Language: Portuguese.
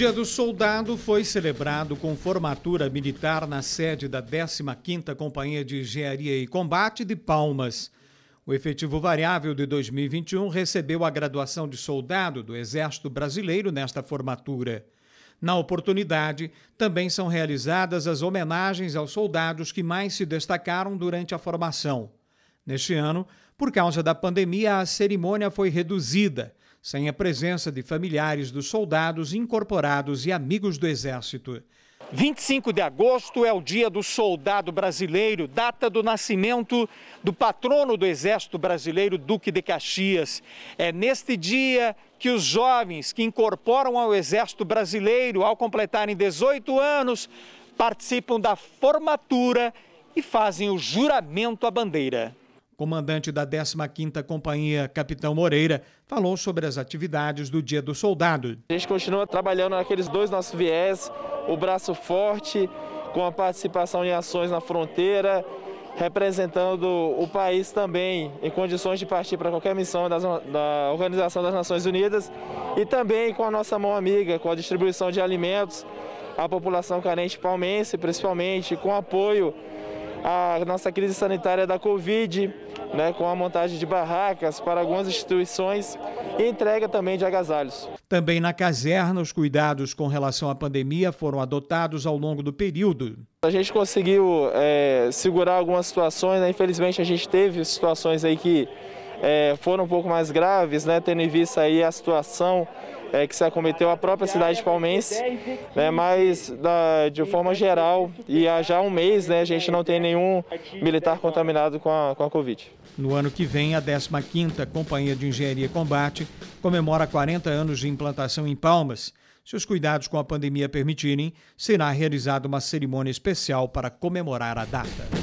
Dia do Soldado foi celebrado com formatura militar na sede da 15ª Companhia de Engenharia e Combate de Palmas. O efetivo variável de 2021 recebeu a graduação de soldado do Exército Brasileiro nesta formatura. Na oportunidade, também são realizadas as homenagens aos soldados que mais se destacaram durante a formação. Neste ano, por causa da pandemia, a cerimônia foi reduzida sem a presença de familiares dos soldados incorporados e amigos do Exército. 25 de agosto é o dia do soldado brasileiro, data do nascimento do patrono do Exército Brasileiro, Duque de Caxias. É neste dia que os jovens que incorporam ao Exército Brasileiro, ao completarem 18 anos, participam da formatura e fazem o juramento à bandeira comandante da 15ª Companhia, Capitão Moreira, falou sobre as atividades do Dia do Soldado. A gente continua trabalhando naqueles dois nossos viés, o braço forte, com a participação em ações na fronteira, representando o país também em condições de partir para qualquer missão das, da Organização das Nações Unidas e também com a nossa mão amiga, com a distribuição de alimentos à população carente palmense, principalmente, com apoio a nossa crise sanitária da Covid, né, com a montagem de barracas para algumas instituições e entrega também de agasalhos. Também na caserna, os cuidados com relação à pandemia foram adotados ao longo do período. A gente conseguiu é, segurar algumas situações, né? infelizmente a gente teve situações aí que é, foram um pouco mais graves, né, tendo em vista aí a situação é, que se acometeu à própria cidade palmense, né, mas da, de forma geral, e há já um mês né, a gente não tem nenhum militar contaminado com a, com a Covid. No ano que vem, a 15ª Companhia de Engenharia e Combate comemora 40 anos de implantação em Palmas. Se os cuidados com a pandemia permitirem, será realizada uma cerimônia especial para comemorar a data.